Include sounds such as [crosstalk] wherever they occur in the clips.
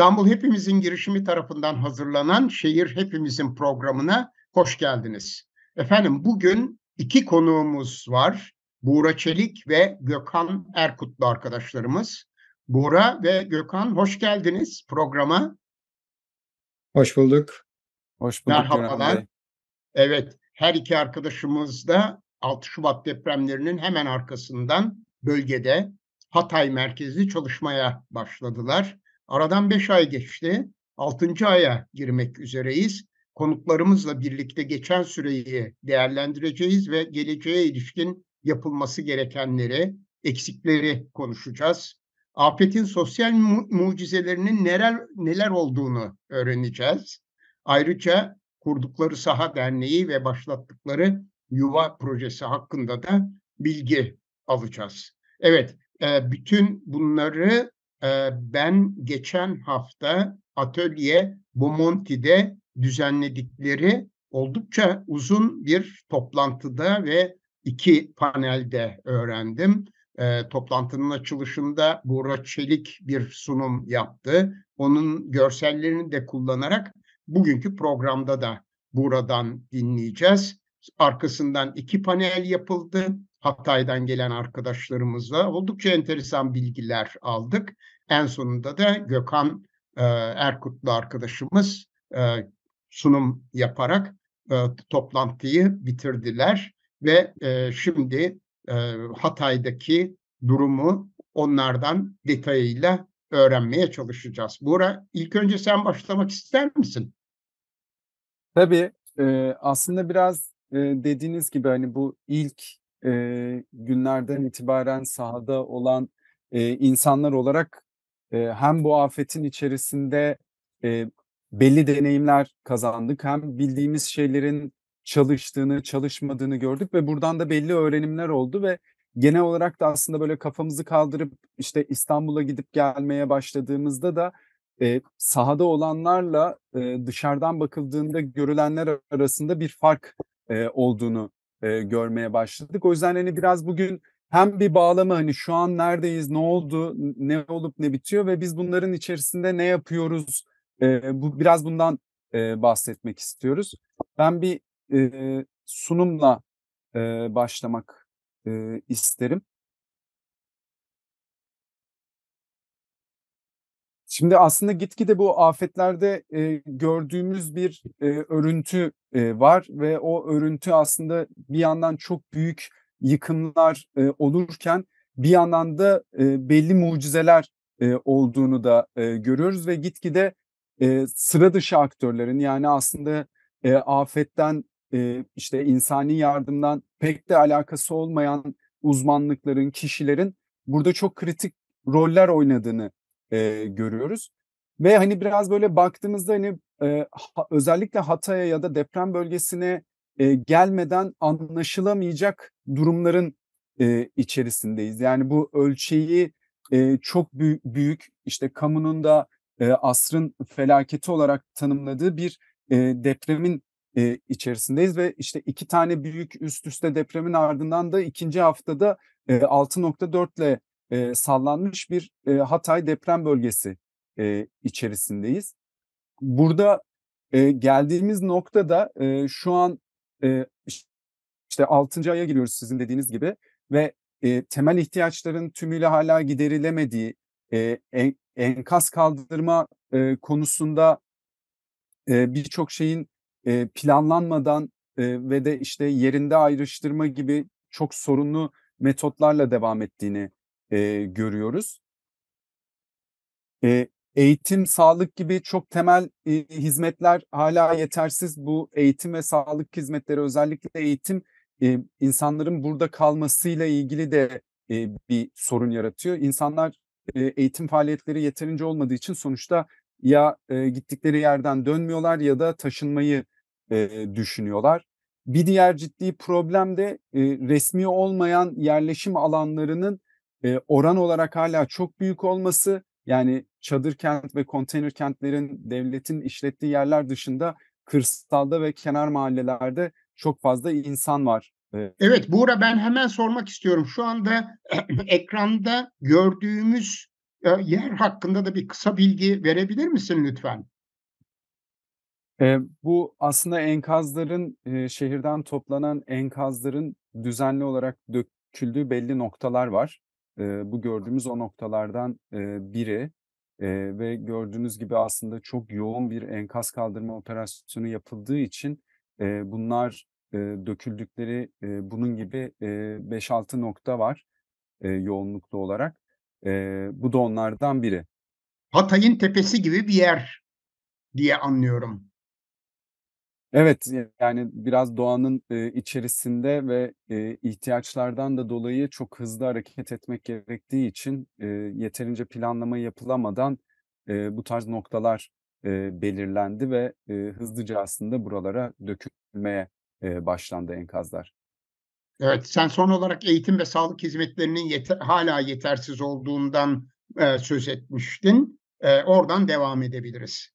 İstanbul Hepimizin girişimi tarafından hazırlanan Şehir Hepimizin programına hoş geldiniz. Efendim bugün iki konuğumuz var. Buğra Çelik ve Gökhan Erkutlu arkadaşlarımız. Buğra ve Gökhan hoş geldiniz programa. Hoş bulduk. Hoş bulduk. Merhabalar. Evet, her iki arkadaşımız da 6 Şubat depremlerinin hemen arkasından bölgede Hatay merkezli çalışmaya başladılar. Aradan 5 ay geçti. 6. aya girmek üzereyiz. Konuklarımızla birlikte geçen süreyi değerlendireceğiz ve geleceğe ilişkin yapılması gerekenleri, eksikleri konuşacağız. Afetin sosyal mu- mucizelerinin neler neler olduğunu öğreneceğiz. Ayrıca kurdukları Saha Derneği ve başlattıkları Yuva projesi hakkında da bilgi alacağız. Evet, bütün bunları ee, ben geçen hafta atölye Bomonti'de düzenledikleri oldukça uzun bir toplantıda ve iki panelde öğrendim. E, toplantının açılışında Buğra Çelik bir sunum yaptı. Onun görsellerini de kullanarak bugünkü programda da buradan dinleyeceğiz. Arkasından iki panel yapıldı. Hatay'dan gelen arkadaşlarımızla oldukça enteresan bilgiler aldık. En sonunda da Gökhan e, Erkutlu arkadaşımız e, sunum yaparak e, toplantıyı bitirdiler ve e, şimdi e, Hatay'daki durumu onlardan detayıyla öğrenmeye çalışacağız. Buğra ilk önce sen başlamak ister misin? Tabii e, aslında biraz e, dediğiniz gibi hani bu ilk e, günlerden itibaren sahada olan e, insanlar olarak e, hem bu afetin içerisinde e, belli deneyimler kazandık hem bildiğimiz şeylerin çalıştığını, çalışmadığını gördük ve buradan da belli öğrenimler oldu ve genel olarak da aslında böyle kafamızı kaldırıp işte İstanbul'a gidip gelmeye başladığımızda da e, sahada olanlarla e, dışarıdan bakıldığında görülenler arasında bir fark e, olduğunu e, görmeye başladık. O yüzden hani biraz bugün hem bir bağlama hani şu an neredeyiz, ne oldu, ne olup ne bitiyor ve biz bunların içerisinde ne yapıyoruz, e, bu biraz bundan e, bahsetmek istiyoruz. Ben bir e, sunumla e, başlamak e, isterim. Şimdi aslında gitgide bu afetlerde e, gördüğümüz bir e, örüntü e, var ve o örüntü aslında bir yandan çok büyük yıkımlar e, olurken bir yandan da e, belli mucizeler e, olduğunu da e, görüyoruz ve gitgide e, sıra dışı aktörlerin yani aslında e, afetten e, işte insani yardımdan pek de alakası olmayan uzmanlıkların, kişilerin burada çok kritik roller oynadığını e, görüyoruz. Ve hani biraz böyle baktığımızda hani e, özellikle Hatay'a ya da deprem bölgesine e, gelmeden anlaşılamayacak durumların e, içerisindeyiz. Yani bu ölçeği e, çok büyük, büyük işte kamunun da e, asrın felaketi olarak tanımladığı bir e, depremin e, içerisindeyiz ve işte iki tane büyük üst üste depremin ardından da ikinci haftada e, 6.4 ile e, sallanmış bir e, Hatay deprem bölgesi e, içerisindeyiz. Burada e, geldiğimiz noktada e, şu an e, işte 6. aya giriyoruz sizin dediğiniz gibi ve e, temel ihtiyaçların tümüyle hala giderilemediği, e, en, enkaz kaldırma e, konusunda e, birçok şeyin e, planlanmadan e, ve de işte yerinde ayrıştırma gibi çok sorunlu metotlarla devam ettiğini e, görüyoruz. E, eğitim, sağlık gibi çok temel e, hizmetler hala yetersiz. Bu eğitim ve sağlık hizmetleri özellikle eğitim e, insanların burada kalmasıyla ilgili de e, bir sorun yaratıyor. İnsanlar e, eğitim faaliyetleri yeterince olmadığı için sonuçta ya e, gittikleri yerden dönmüyorlar ya da taşınmayı e, düşünüyorlar. Bir diğer ciddi problem de e, resmi olmayan yerleşim alanlarının e, oran olarak hala çok büyük olması yani çadır kent ve konteyner kentlerin devletin işlettiği yerler dışında kırsalda ve kenar mahallelerde çok fazla insan var. Evet. evet Buğra ben hemen sormak istiyorum. Şu anda [clears throat] ekranda gördüğümüz yer hakkında da bir kısa bilgi verebilir misin lütfen? E, bu aslında enkazların e, şehirden toplanan enkazların düzenli olarak döküldüğü belli noktalar var e, bu gördüğümüz o noktalardan e, biri. E, ve gördüğünüz gibi aslında çok yoğun bir enkaz kaldırma operasyonu yapıldığı için e, bunlar e, döküldükleri e, bunun gibi e, 5-6 nokta var e, yoğunluklu olarak. E, bu da onlardan biri. Hatay'ın tepesi gibi bir yer diye anlıyorum. Evet yani biraz doğanın içerisinde ve ihtiyaçlardan da dolayı çok hızlı hareket etmek gerektiği için yeterince planlama yapılamadan bu tarz noktalar belirlendi ve hızlıca aslında buralara dökülmeye başlandı enkazlar. Evet, sen son olarak eğitim ve sağlık hizmetlerinin yeter, hala yetersiz olduğundan söz etmiştin. oradan devam edebiliriz.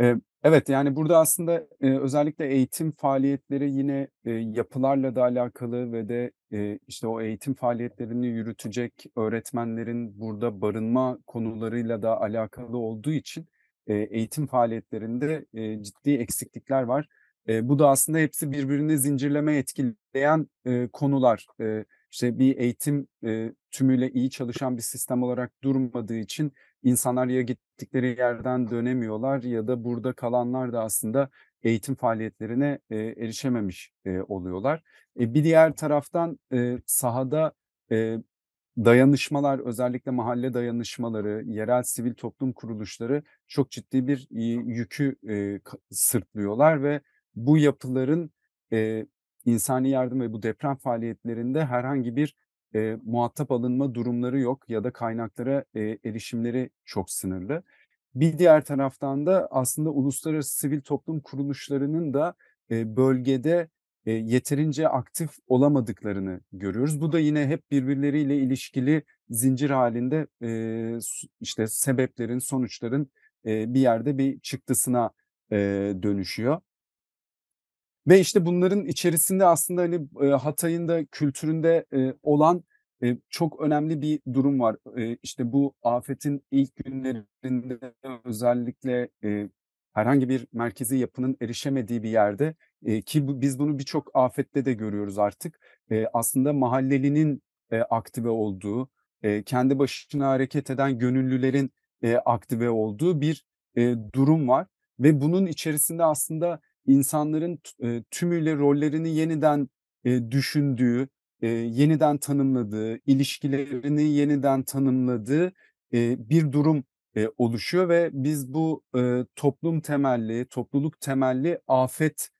E, Evet yani burada aslında e, özellikle eğitim faaliyetleri yine e, yapılarla da alakalı ve de e, işte o eğitim faaliyetlerini yürütecek öğretmenlerin burada barınma konularıyla da alakalı olduğu için e, eğitim faaliyetlerinde e, ciddi eksiklikler var. E, bu da aslında hepsi birbirini zincirleme etkileyen e, konular. E, işte bir eğitim e, tümüyle iyi çalışan bir sistem olarak durmadığı için insanlar ya gittikleri yerden dönemiyorlar ya da burada kalanlar da aslında eğitim faaliyetlerine e, erişememiş e, oluyorlar. E, bir diğer taraftan e, sahada e, dayanışmalar özellikle mahalle dayanışmaları, yerel sivil toplum kuruluşları çok ciddi bir e, yükü e, sırtlıyorlar ve bu yapıların e, insani yardım ve bu deprem faaliyetlerinde herhangi bir e, muhatap alınma durumları yok ya da kaynaklara e, erişimleri çok sınırlı. Bir diğer taraftan da aslında uluslararası sivil toplum kuruluşlarının da e, bölgede e, yeterince aktif olamadıklarını görüyoruz. Bu da yine hep birbirleriyle ilişkili zincir halinde e, işte sebeplerin, sonuçların e, bir yerde bir çıktısına e, dönüşüyor. Ve işte bunların içerisinde aslında hani e, Hatay'ın da kültüründe e, olan e, çok önemli bir durum var. E, işte bu afetin ilk günlerinde özellikle e, herhangi bir merkezi yapının erişemediği bir yerde e, ki bu, biz bunu birçok afette de görüyoruz artık. E, aslında mahallelinin e, aktive olduğu, e, kendi başına hareket eden gönüllülerin e, aktive olduğu bir e, durum var ve bunun içerisinde aslında insanların tümüyle rollerini yeniden düşündüğü, yeniden tanımladığı, ilişkilerini yeniden tanımladığı bir durum oluşuyor ve biz bu toplum temelli, topluluk temelli afet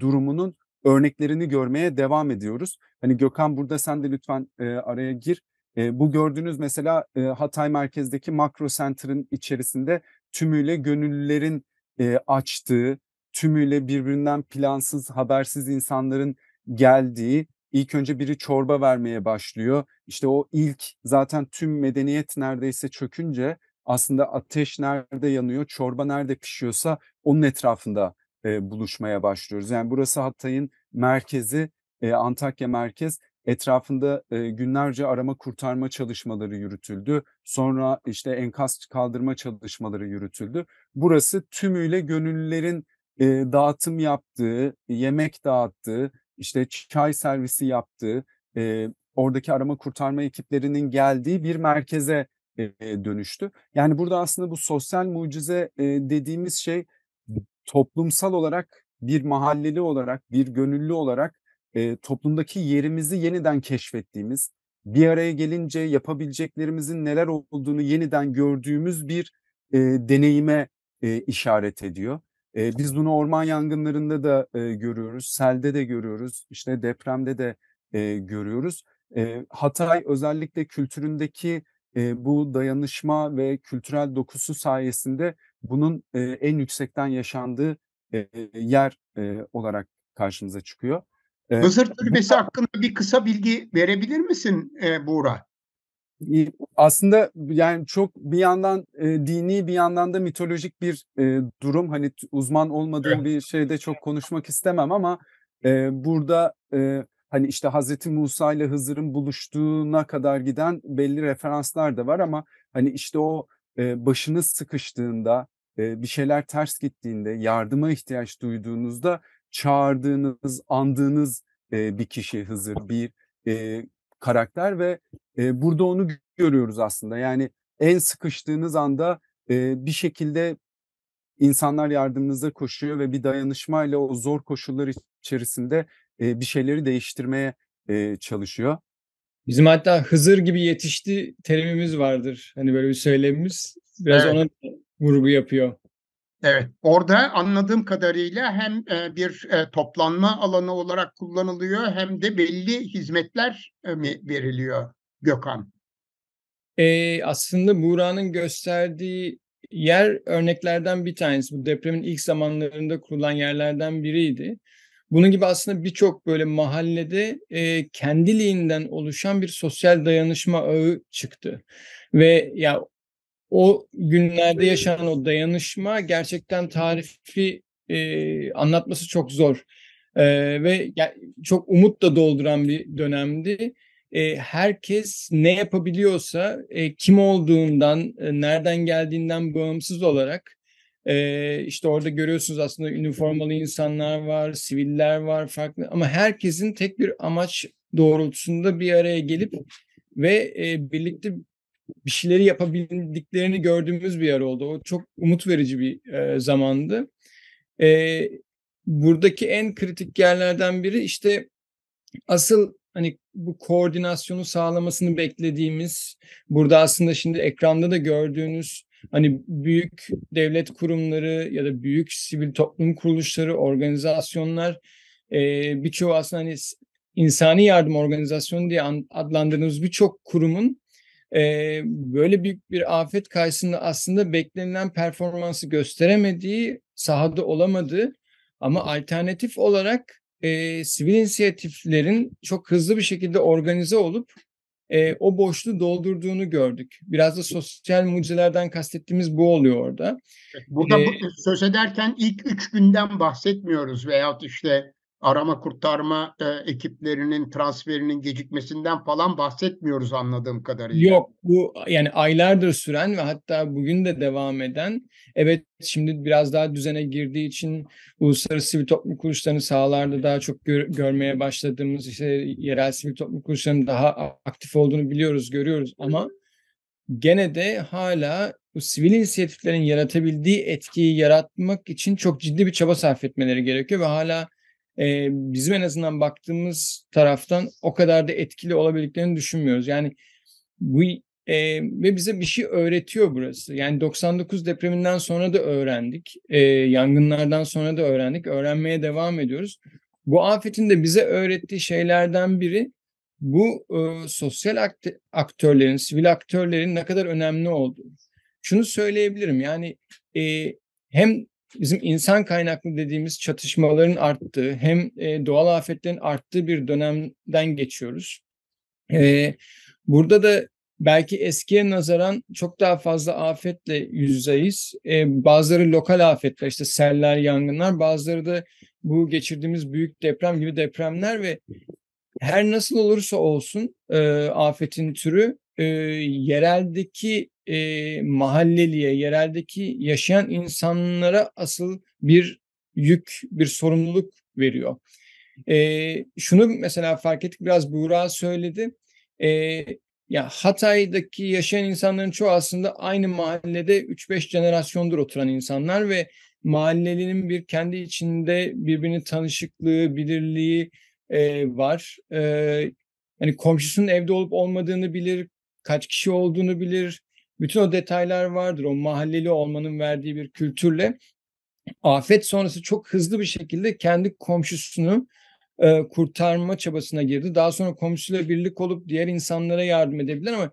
durumunun örneklerini görmeye devam ediyoruz. Hani Gökhan burada sen de lütfen araya gir. bu gördüğünüz mesela Hatay merkezdeki makro center'ın içerisinde tümüyle gönüllülerin açtığı, tümüyle birbirinden plansız, habersiz insanların geldiği, ilk önce biri çorba vermeye başlıyor. İşte o ilk zaten tüm medeniyet neredeyse çökünce aslında ateş nerede yanıyor, çorba nerede pişiyorsa onun etrafında e, buluşmaya başlıyoruz. Yani burası Hatay'ın merkezi, e, Antakya merkez. Etrafında e, günlerce arama kurtarma çalışmaları yürütüldü. Sonra işte enkaz kaldırma çalışmaları yürütüldü. Burası tümüyle gönüllülerin e, dağıtım yaptığı, yemek dağıttığı, işte çay servisi yaptığı, e, oradaki arama kurtarma ekiplerinin geldiği bir merkeze e, dönüştü. Yani burada aslında bu sosyal mucize e, dediğimiz şey toplumsal olarak bir mahalleli olarak, bir gönüllü olarak e, toplumdaki yerimizi yeniden keşfettiğimiz, bir araya gelince yapabileceklerimizin neler olduğunu yeniden gördüğümüz bir e, deneyime e, işaret ediyor. E, biz bunu orman yangınlarında da e, görüyoruz, selde de görüyoruz, işte depremde de e, görüyoruz. E, Hatay özellikle kültüründeki e, bu dayanışma ve kültürel dokusu sayesinde bunun e, en yüksekten yaşandığı e, yer e, olarak karşımıza çıkıyor. E, Türbesi bu... hakkında bir kısa bilgi verebilir misin e, Buğra? aslında yani çok bir yandan e, dini bir yandan da mitolojik bir e, durum. Hani uzman olmadığım evet. bir şeyde çok konuşmak istemem ama e, burada e, hani işte Hazreti Musa ile Hızır'ın buluştuğuna kadar giden belli referanslar da var ama hani işte o e, başınız sıkıştığında e, bir şeyler ters gittiğinde yardıma ihtiyaç duyduğunuzda çağırdığınız, andığınız e, bir kişi Hızır, bir e, karakter ve e, burada onu görüyoruz aslında. Yani en sıkıştığınız anda e, bir şekilde insanlar yardımınıza koşuyor ve bir dayanışmayla o zor koşullar içerisinde e, bir şeyleri değiştirmeye e, çalışıyor. Bizim hatta Hızır gibi yetişti terimimiz vardır. Hani böyle bir söylemimiz. Biraz evet. ona vurgu yapıyor. Evet, orada anladığım kadarıyla hem bir toplanma alanı olarak kullanılıyor hem de belli hizmetler mi veriliyor? Gökhan? E, aslında Muğra'nın gösterdiği yer örneklerden bir tanesi. Bu depremin ilk zamanlarında kurulan yerlerden biriydi. Bunun gibi aslında birçok böyle mahallede e, kendiliğinden oluşan bir sosyal dayanışma ağı çıktı. Ve ya o günlerde yaşanan o dayanışma gerçekten tarifi e, anlatması çok zor. E, ve ya, çok umut da dolduran bir dönemdi. E, herkes ne yapabiliyorsa e, kim olduğundan, e, nereden geldiğinden bağımsız olarak işte orada görüyorsunuz aslında üniformalı insanlar var, siviller var farklı ama herkesin tek bir amaç doğrultusunda bir araya gelip ve birlikte bir şeyleri yapabildiklerini gördüğümüz bir yer oldu. O çok umut verici bir zamandı. buradaki en kritik yerlerden biri işte asıl hani bu koordinasyonu sağlamasını beklediğimiz burada aslında şimdi ekranda da gördüğünüz hani büyük devlet kurumları ya da büyük sivil toplum kuruluşları, organizasyonlar e, birçoğu aslında hani insani yardım organizasyonu diye adlandırdığımız birçok kurumun e, böyle büyük bir afet karşısında aslında beklenilen performansı gösteremediği, sahada olamadığı ama alternatif olarak e, sivil inisiyatiflerin çok hızlı bir şekilde organize olup e, o boşluğu doldurduğunu gördük. Biraz da sosyal mucizelerden kastettiğimiz bu oluyor orada. Burada ee, bu, söz ederken ilk üç günden bahsetmiyoruz veyahut işte arama kurtarma e, ekiplerinin transferinin gecikmesinden falan bahsetmiyoruz anladığım kadarıyla. Yok bu yani aylardır süren ve hatta bugün de devam eden evet şimdi biraz daha düzene girdiği için uluslararası sivil toplum kuruluşlarını sahalarda daha çok gör, görmeye başladığımız işte yerel sivil toplum kuruluşlarının daha aktif olduğunu biliyoruz görüyoruz ama gene de hala bu sivil inisiyatiflerin yaratabildiği etkiyi yaratmak için çok ciddi bir çaba sarf etmeleri gerekiyor ve hala e, bizim en azından baktığımız taraftan o kadar da etkili olabildiklerini düşünmüyoruz. Yani bu e, ve bize bir şey öğretiyor burası. Yani 99 depreminden sonra da öğrendik. E, yangınlardan sonra da öğrendik. Öğrenmeye devam ediyoruz. Bu afetin de bize öğrettiği şeylerden biri bu e, sosyal aktörlerin, sivil aktörlerin ne kadar önemli olduğu. Şunu söyleyebilirim yani e, hem bizim insan kaynaklı dediğimiz çatışmaların arttığı hem e, doğal afetlerin arttığı bir dönemden geçiyoruz. E, burada da belki eskiye nazaran çok daha fazla afetle yüzdeyiz. E, bazıları lokal afetler işte seller, yangınlar bazıları da bu geçirdiğimiz büyük deprem gibi depremler ve her nasıl olursa olsun e, afetin türü e, yereldeki e, mahalleliye, yereldeki yaşayan insanlara asıl bir yük, bir sorumluluk veriyor. E, şunu mesela fark ettik, biraz Buğra söyledi. E, ya Hatay'daki yaşayan insanların çoğu aslında aynı mahallede 3-5 jenerasyondur oturan insanlar ve mahallelinin bir kendi içinde birbirini tanışıklığı, bilirliği e, var. E, yani komşusunun evde olup olmadığını bilir, kaç kişi olduğunu bilir. Bütün o detaylar vardır. O mahalleli olmanın verdiği bir kültürle afet sonrası çok hızlı bir şekilde kendi komşusunu e, kurtarma çabasına girdi. Daha sonra komşusuyla birlik olup diğer insanlara yardım edebilir ama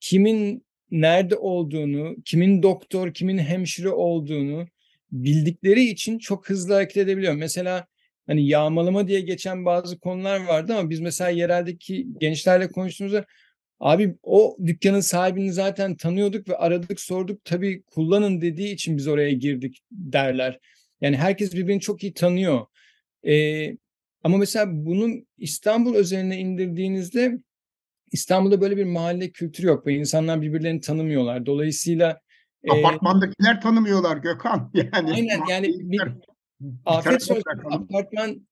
kimin nerede olduğunu, kimin doktor, kimin hemşire olduğunu bildikleri için çok hızlı hareket edebiliyor. Mesela hani yağmalama diye geçen bazı konular vardı ama biz mesela yereldeki gençlerle konuştuğumuzda Abi o dükkanın sahibini zaten tanıyorduk ve aradık sorduk. Tabii kullanın dediği için biz oraya girdik derler. Yani herkes birbirini çok iyi tanıyor. Ee, ama mesela bunun İstanbul özeline indirdiğinizde İstanbul'da böyle bir mahalle kültürü yok ve insanlar birbirlerini tanımıyorlar. Dolayısıyla apartmandakiler e, tanımıyorlar Gökhan [laughs] yani. Aynen yani bir, bir afet sonrası apartman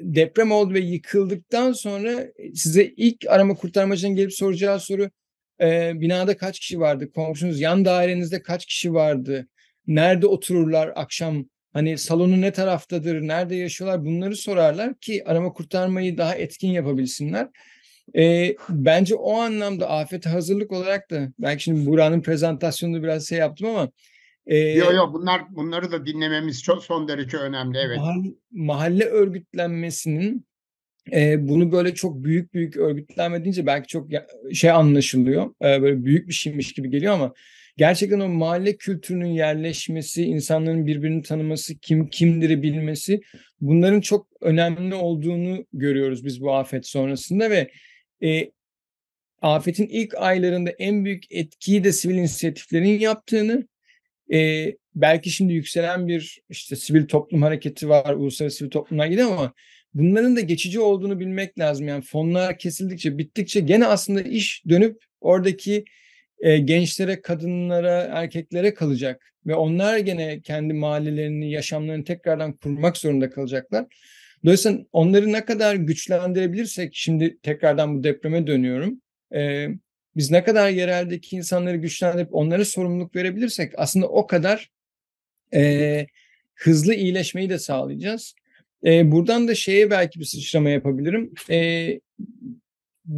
deprem oldu ve yıkıldıktan sonra e, size ilk arama kurtarmacının gelip soracağı soru e, binada kaç kişi vardı? Komşunuz yan dairenizde kaç kişi vardı? Nerede otururlar akşam? Hani salonu ne taraftadır? Nerede yaşıyorlar? Bunları sorarlar ki arama kurtarmayı daha etkin yapabilsinler. E, bence o anlamda afet hazırlık olarak da belki şimdi Buran'ın prezentasyonunu biraz şey yaptım ama Yok ee, yok bunlar bunları da dinlememiz çok son derece önemli evet. Mahalle, örgütlenmesinin e, bunu böyle çok büyük büyük örgütlenmediğince belki çok şey anlaşılıyor. E, böyle büyük bir şeymiş gibi geliyor ama gerçekten o mahalle kültürünün yerleşmesi, insanların birbirini tanıması, kim kimdiri bilmesi bunların çok önemli olduğunu görüyoruz biz bu afet sonrasında ve e, afetin ilk aylarında en büyük etkiyi de sivil inisiyatiflerin yaptığını e, belki şimdi yükselen bir işte sivil toplum hareketi var, uluslararası sivil toplumlar gidiyor ama bunların da geçici olduğunu bilmek lazım. Yani fonlar kesildikçe, bittikçe gene aslında iş dönüp oradaki e, gençlere, kadınlara, erkeklere kalacak ve onlar gene kendi mahallelerini, yaşamlarını tekrardan kurmak zorunda kalacaklar. Dolayısıyla onları ne kadar güçlendirebilirsek, şimdi tekrardan bu depreme dönüyorum. E, biz ne kadar yereldeki insanları güçlendirip onlara sorumluluk verebilirsek aslında o kadar e, hızlı iyileşmeyi de sağlayacağız. E, buradan da şeye belki bir sıçrama yapabilirim. E,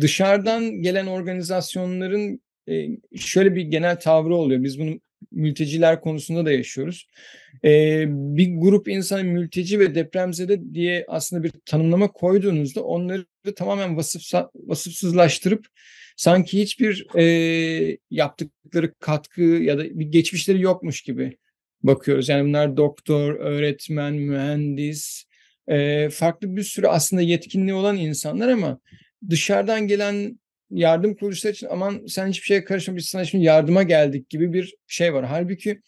dışarıdan gelen organizasyonların e, şöyle bir genel tavrı oluyor. Biz bunu mülteciler konusunda da yaşıyoruz. E, bir grup insan mülteci ve depremzede diye aslında bir tanımlama koyduğunuzda onları tamamen vasıfsa, vasıfsızlaştırıp sanki hiçbir e, yaptıkları katkı ya da bir geçmişleri yokmuş gibi bakıyoruz. Yani bunlar doktor, öğretmen, mühendis, e, farklı bir sürü aslında yetkinliği olan insanlar ama dışarıdan gelen yardım kuruluşları için aman sen hiçbir şeye karışma biz sana şimdi yardıma geldik gibi bir şey var. Halbuki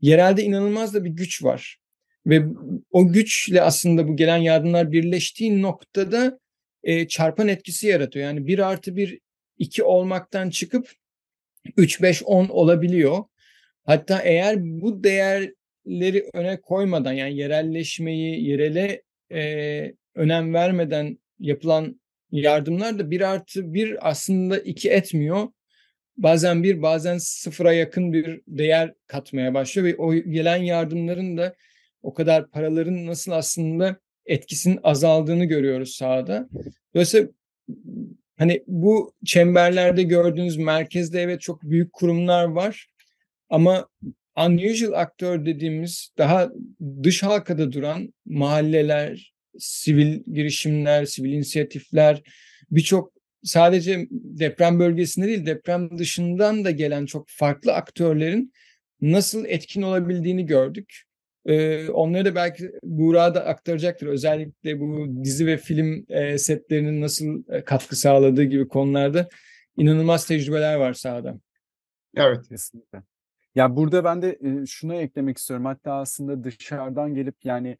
yerelde inanılmaz da bir güç var. Ve o güçle aslında bu gelen yardımlar birleştiği noktada e, çarpan etkisi yaratıyor. Yani bir artı bir 2 olmaktan çıkıp 3, 5, 10 olabiliyor. Hatta eğer bu değerleri öne koymadan yani yerelleşmeyi, yerele e, önem vermeden yapılan yardımlar da 1 artı 1 aslında 2 etmiyor. Bazen bir bazen sıfıra yakın bir değer katmaya başlıyor ve o gelen yardımların da o kadar paraların nasıl aslında etkisinin azaldığını görüyoruz sahada. Dolayısıyla Hani bu çemberlerde gördüğünüz merkezde evet çok büyük kurumlar var ama unusual aktör dediğimiz daha dış halkada duran mahalleler, sivil girişimler, sivil inisiyatifler, birçok sadece deprem bölgesinde değil deprem dışından da gelen çok farklı aktörlerin nasıl etkin olabildiğini gördük. E, onları da belki Buğra da aktaracaktır. Özellikle bu dizi ve film e, setlerinin nasıl e, katkı sağladığı gibi konularda inanılmaz tecrübeler var sahada. Evet kesinlikle. Ya burada ben de e, şunu eklemek istiyorum. Hatta aslında dışarıdan gelip yani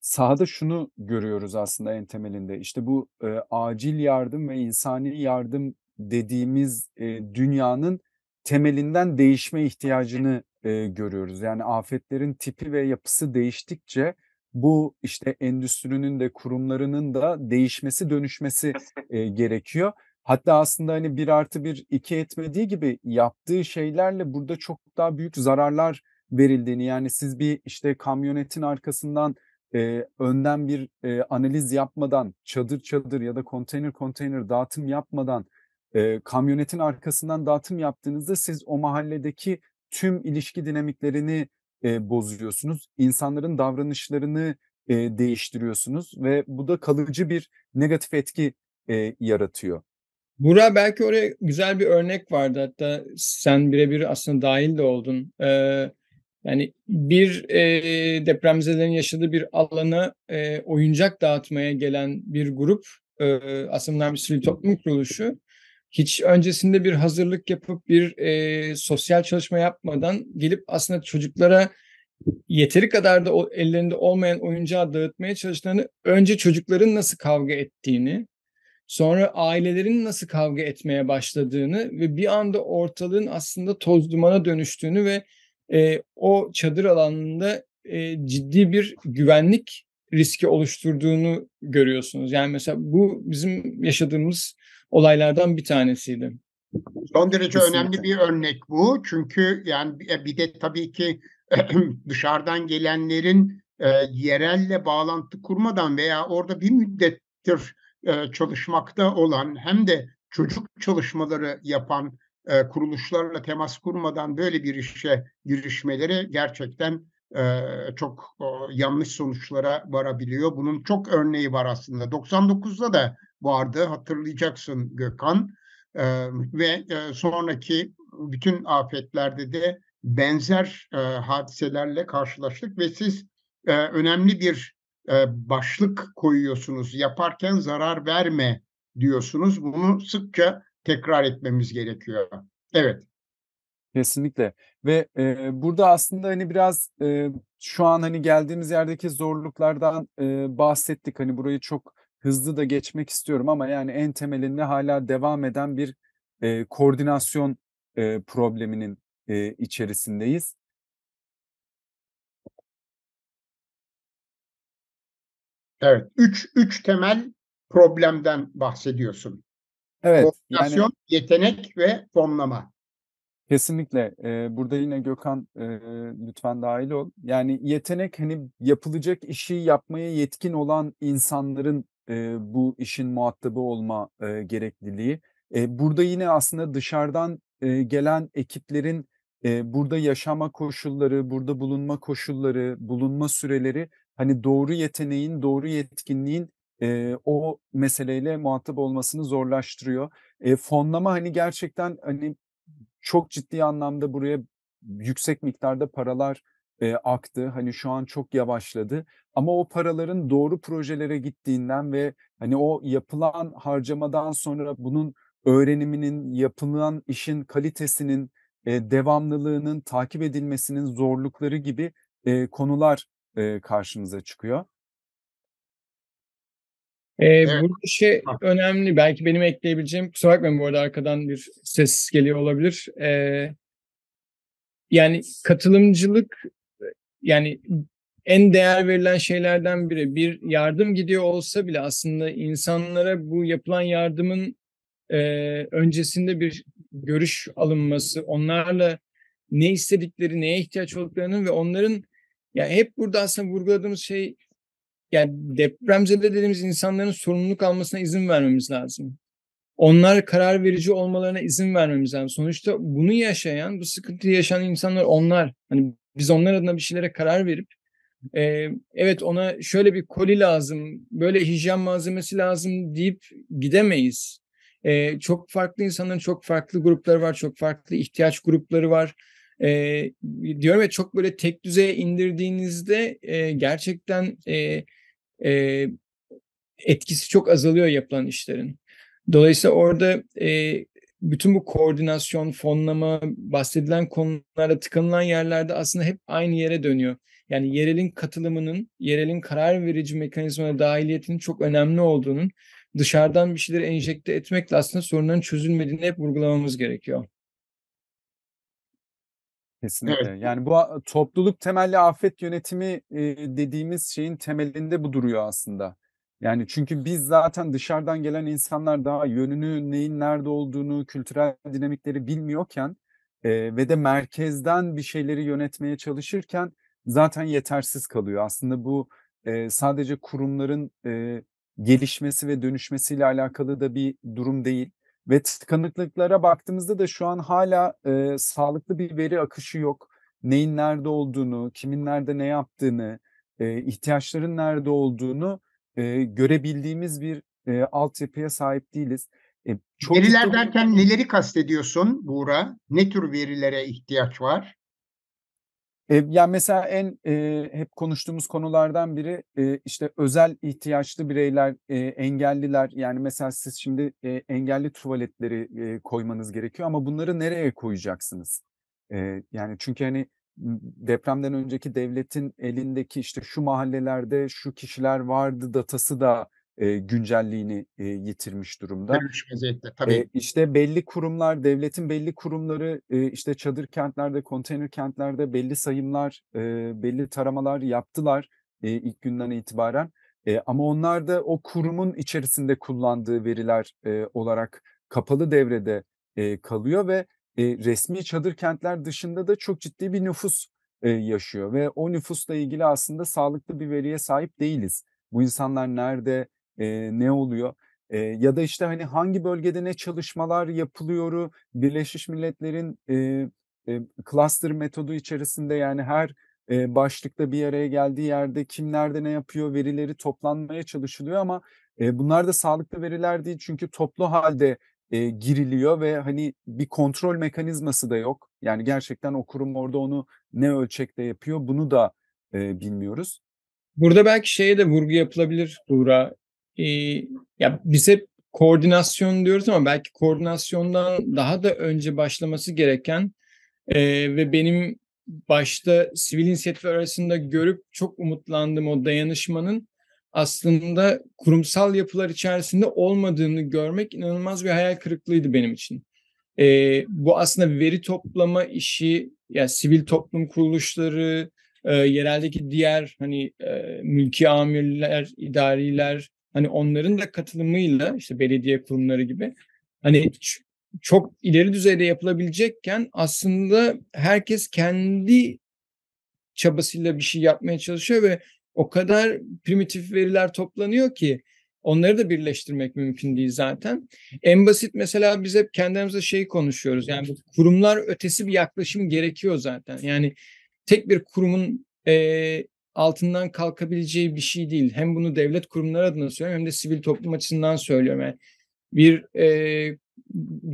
sahada şunu görüyoruz aslında en temelinde. İşte bu e, acil yardım ve insani yardım dediğimiz e, dünyanın temelinden değişme ihtiyacını e, görüyoruz. Yani afetlerin tipi ve yapısı değiştikçe bu işte endüstrinin de kurumlarının da değişmesi dönüşmesi e, gerekiyor. Hatta aslında hani bir artı bir iki etmediği gibi yaptığı şeylerle burada çok daha büyük zararlar verildiğini yani siz bir işte kamyonetin arkasından e, önden bir e, analiz yapmadan çadır çadır ya da konteyner konteyner dağıtım yapmadan e, kamyonetin arkasından dağıtım yaptığınızda siz o mahalledeki tüm ilişki dinamiklerini e, bozuyorsunuz. İnsanların davranışlarını e, değiştiriyorsunuz ve bu da kalıcı bir negatif etki e, yaratıyor. Bura belki oraya güzel bir örnek vardı hatta sen birebir aslında dahil de oldun. Ee, yani bir e, depremzelerin yaşadığı bir alana e, oyuncak dağıtmaya gelen bir grup e, aslında bir sivil toplum kuruluşu hiç öncesinde bir hazırlık yapıp bir e, sosyal çalışma yapmadan gelip aslında çocuklara yeteri kadar da o, ellerinde olmayan oyuncağı dağıtmaya çalıştığını önce çocukların nasıl kavga ettiğini sonra ailelerin nasıl kavga etmeye başladığını ve bir anda ortalığın aslında toz dumana dönüştüğünü ve e, o çadır alanında e, ciddi bir güvenlik riski oluşturduğunu görüyorsunuz. Yani mesela bu bizim yaşadığımız olaylardan bir tanesiydi. Son derece Kesinlikle. önemli bir örnek bu. Çünkü yani bir e, de tabii ki dışarıdan gelenlerin e, yerelle bağlantı kurmadan veya orada bir müddettir e, çalışmakta olan hem de çocuk çalışmaları yapan kuruluşlarla temas kurmadan böyle bir işe girişmeleri gerçekten e, çok e, yanlış sonuçlara varabiliyor. Bunun çok örneği var aslında. 99'da da vardı hatırlayacaksın Gökhan e, ve e, sonraki bütün afetlerde de benzer e, hadiselerle karşılaştık ve siz e, önemli bir e, başlık koyuyorsunuz. Yaparken zarar verme diyorsunuz. Bunu sıkça tekrar etmemiz gerekiyor. Evet. Kesinlikle ve e, burada aslında hani biraz e, şu an hani geldiğimiz yerdeki zorluklardan e, bahsettik. Hani burayı çok hızlı da geçmek istiyorum ama yani en temelinde hala devam eden bir e, koordinasyon e, probleminin e, içerisindeyiz. Evet, üç, üç temel problemden bahsediyorsun. Evet. Koordinasyon, yani... yetenek ve fonlama. Kesinlikle. Eee, burada yine Gökhan, eee, lütfen dâhil ol. Yani yetenek, hani, yapılacak işi yapmaya yetkin olan insanların, eee, bu işin muhatabı olma, eee, gerekliliği. Eee, burada yine aslında dışarıdan, eee, gelen ekiplerin, eee, burada yaşama koşulları, burada bulunma koşulları, bulunma süreleri, hani, doğru yeteneğin, doğru yetkinliğin, eee, o meseleyle muhatap olmasını zorlaştırıyor. Eee, fonlama, hani, gerçekten, hani çok ciddi anlamda buraya yüksek miktarda paralar e, aktı. Hani şu an çok yavaşladı ama o paraların doğru projelere gittiğinden ve hani o yapılan harcamadan sonra bunun öğreniminin, yapılan işin kalitesinin, e, devamlılığının takip edilmesinin zorlukları gibi e, konular e, karşımıza çıkıyor. Ee, evet. Bu şey önemli. Belki benim ekleyebileceğim, kusura bakmayın bu arada arkadan bir ses geliyor olabilir. Ee, yani katılımcılık yani en değer verilen şeylerden biri. Bir yardım gidiyor olsa bile aslında insanlara bu yapılan yardımın e, öncesinde bir görüş alınması, onlarla ne istedikleri, neye ihtiyaç olduklarının ve onların ya yani hep burada aslında vurguladığımız şey yani depremzede dediğimiz insanların sorumluluk almasına izin vermemiz lazım. Onlar karar verici olmalarına izin vermemiz lazım. Sonuçta bunu yaşayan, bu sıkıntıyı yaşayan insanlar onlar. Hani biz onlar adına bir şeylere karar verip e, evet ona şöyle bir koli lazım, böyle hijyen malzemesi lazım deyip gidemeyiz. E, çok farklı insanların çok farklı grupları var, çok farklı ihtiyaç grupları var. E, diyorum ya çok böyle tek düzeye indirdiğinizde e, gerçekten e, e, etkisi çok azalıyor yapılan işlerin. Dolayısıyla orada e, bütün bu koordinasyon, fonlama, bahsedilen konularda tıkanılan yerlerde aslında hep aynı yere dönüyor. Yani yerelin katılımının, yerelin karar verici mekanizmaya dahiliyetinin çok önemli olduğunun, dışarıdan bir şeyleri enjekte etmekle aslında sorunların çözülmediğini hep vurgulamamız gerekiyor. Kesinlikle. Evet. Yani bu topluluk temelli afet yönetimi e, dediğimiz şeyin temelinde bu duruyor aslında. Yani çünkü biz zaten dışarıdan gelen insanlar daha yönünü, neyin nerede olduğunu, kültürel dinamikleri bilmiyorken e, ve de merkezden bir şeyleri yönetmeye çalışırken zaten yetersiz kalıyor. Aslında bu e, sadece kurumların e, gelişmesi ve dönüşmesiyle alakalı da bir durum değil. Ve tıkanıklıklara baktığımızda da şu an hala e, sağlıklı bir veri akışı yok. Neyin nerede olduğunu, kimin nerede ne yaptığını, e, ihtiyaçların nerede olduğunu e, görebildiğimiz bir e, altyapıya sahip değiliz. E, çok Veriler derken neleri kastediyorsun Buğra? Ne tür verilere ihtiyaç var? E, yani mesela en e, hep konuştuğumuz konulardan biri e, işte özel ihtiyaçlı bireyler, e, engelliler. Yani mesela siz şimdi e, engelli tuvaletleri e, koymanız gerekiyor ama bunları nereye koyacaksınız? E, yani çünkü hani depremden önceki devletin elindeki işte şu mahallelerde şu kişiler vardı datası da e, güncelliğini e, yitirmiş durumda. Dönmüş vaziyette tabii. E, işte belli kurumlar, devletin belli kurumları e, işte çadır kentlerde, konteyner kentlerde belli sayımlar, e, belli taramalar yaptılar e, ilk günden itibaren. E, ama onlar da o kurumun içerisinde kullandığı veriler e, olarak kapalı devrede e, kalıyor ve e, resmi çadır kentler dışında da çok ciddi bir nüfus e, yaşıyor ve o nüfusla ilgili aslında sağlıklı bir veriye sahip değiliz. Bu insanlar nerede, e, ne oluyor? E, ya da işte hani hangi bölgede ne çalışmalar yapılıyor? Birleşmiş Milletler'in e, e, cluster metodu içerisinde yani her e, başlıkta bir araya geldiği yerde kim ne yapıyor verileri toplanmaya çalışılıyor ama e, bunlar da sağlıklı veriler değil çünkü toplu halde e, giriliyor ve hani bir kontrol mekanizması da yok. Yani gerçekten o kurum orada onu ne ölçekte yapıyor bunu da e, bilmiyoruz. Burada belki şeye de vurgu yapılabilir Buğra ya biz hep koordinasyon diyoruz ama belki koordinasyondan daha da önce başlaması gereken e, ve benim başta sivil inisiyatifler arasında görüp çok umutlandığım o dayanışmanın aslında kurumsal yapılar içerisinde olmadığını görmek inanılmaz bir hayal kırıklığıydı benim için. E, bu aslında veri toplama işi, yani sivil toplum kuruluşları, e, yereldeki diğer hani e, mülki amirler, idariler, hani onların da katılımıyla işte belediye kurumları gibi hani çok ileri düzeyde yapılabilecekken aslında herkes kendi çabasıyla bir şey yapmaya çalışıyor ve o kadar primitif veriler toplanıyor ki onları da birleştirmek mümkün değil zaten. En basit mesela biz hep kendimize şey konuşuyoruz. Yani kurumlar ötesi bir yaklaşım gerekiyor zaten. Yani tek bir kurumun e, altından kalkabileceği bir şey değil. Hem bunu devlet kurumları adına söylüyorum hem de sivil toplum açısından söylüyorum. Yani bir e,